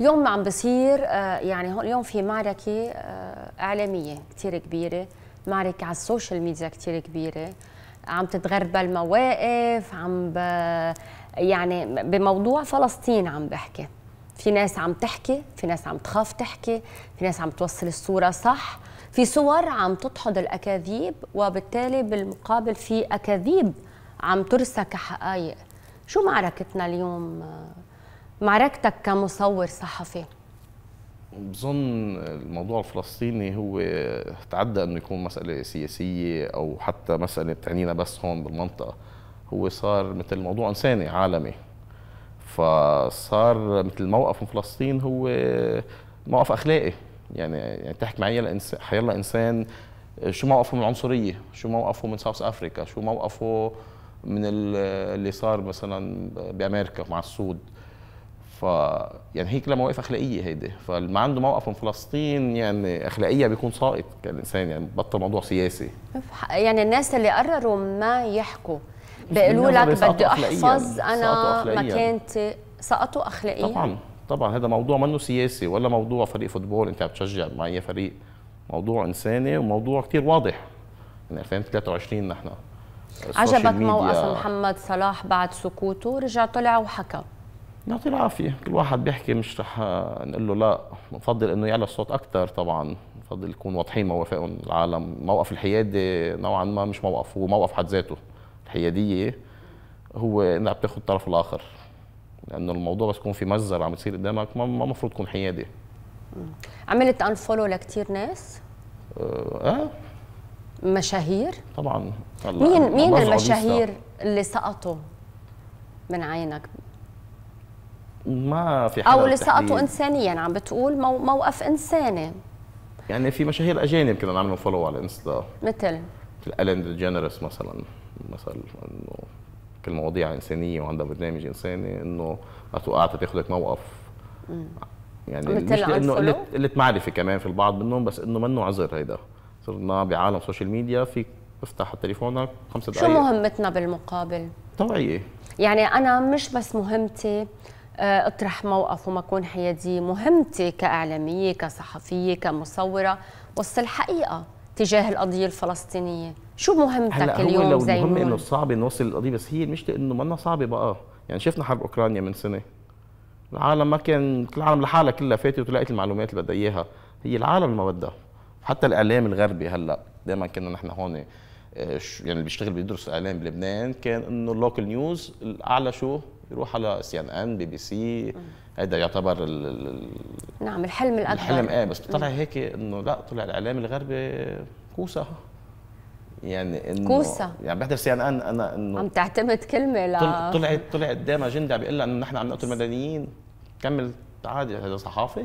اليوم عم بصير آه، يعني اليوم في معركة آه، إعلامية كثير كبيرة معركة على السوشيال ميديا كثير كبيرة عم تتغربل مواقف عم ب يعني بموضوع فلسطين عم بحكي في ناس عم تحكي في ناس عم تخاف تحكي في ناس عم توصل الصورة صح في صور عم تدحض الأكاذيب وبالتالي بالمقابل في أكاذيب عم ترسى كحقائق شو معركتنا اليوم آه، معركتك كمصور صحفي بظن الموضوع الفلسطيني هو تعدى انه يكون مساله سياسيه او حتى مساله بتعنينا بس هون بالمنطقه هو صار مثل موضوع انساني عالمي فصار مثل موقف من فلسطين هو موقف اخلاقي يعني يعني تحكي مع حيلا انسان شو موقفه من العنصريه شو موقفه من ساوث افريكا شو موقفه من اللي صار مثلا بامريكا مع السود ف يعني هيك لها مواقف اخلاقيه هيدي فاللي عنده موقف من فلسطين يعني اخلاقيا بيكون ساقط كانسان يعني بطل موضوع سياسي يعني الناس اللي قرروا ما يحكوا بيقولوا لك بدي احفظ انا مكانتي سقطوا اخلاقيا طبعا طبعا هذا موضوع منه سياسي ولا موضوع فريق فوتبول انت عم تشجع مع اي فريق موضوع انساني وموضوع كثير واضح من يعني 2023 نحن عجبك موقف محمد صلاح بعد سكوته رجع طلع وحكى نعطي العافيه كل واحد بيحكي مش رح نقول له لا بفضل انه يعلى الصوت اكثر طبعا بفضل يكون واضحين موافقهم العالم موقف الحياده نوعا ما مش موقف هو موقف حد ذاته الحياديه هو انك بتاخذ الطرف الاخر لانه الموضوع بس يكون في مجزر عم يصير قدامك ما المفروض تكون حيادي عملت ان فولو لكثير ناس؟ أه،, اه مشاهير؟ طبعا مين مين المشاهير اللي سقطوا من عينك ما في حدا او اللي سقطوا انسانيا عم بتقول موقف انساني يعني في مشاهير اجانب كنا نعمل فولو على انستا مثل مثل الين جينيرس مثلا مثلا انه كل مواضيع انسانيه وعندها برنامج انساني انه اتوقعت تاخذك موقف مم. يعني مش لانه قله قله معرفه كمان في البعض منهم بس انه منه عذر هيدا صرنا بعالم سوشيال ميديا فيك تفتح تليفونك خمس دقائق شو مهمتنا بالمقابل؟ توعيه يعني انا مش بس مهمتي آه، اطرح موقف وما كون حيادي مهمتي كإعلامية كصحفية كمصورة وصل الحقيقة تجاه القضية الفلسطينية شو مهمتك هلا هو اليوم لو زي المهم انه صعب نوصل القضيه بس هي المشكله انه منا صعبه بقى يعني شفنا حرب اوكرانيا من سنه العالم ما كان كل العالم لحالها كلها فاتت وتلاقيت المعلومات اللي بدها اياها هي العالم ما بدها حتى الاعلام الغربي هلا دائما كنا نحن هون آه، يعني اللي بيشتغل بيدرس الاعلام بلبنان كان انه اللوكال نيوز الاعلى شو يروح على سي ان ان بي بي سي هذا يعتبر ال ال نعم الحلم الاكبر الحلم ايه بس طلع هيك انه لا طلع الاعلام الغربي كوسه يعني انه كوسه يعني بحضر سي ان ان انا انه عم تعتمد كلمه ل طلعت طلع قدام اجنده عم بيقول لها انه نحن عم نقتل مدنيين كمل عادي هذا صحافي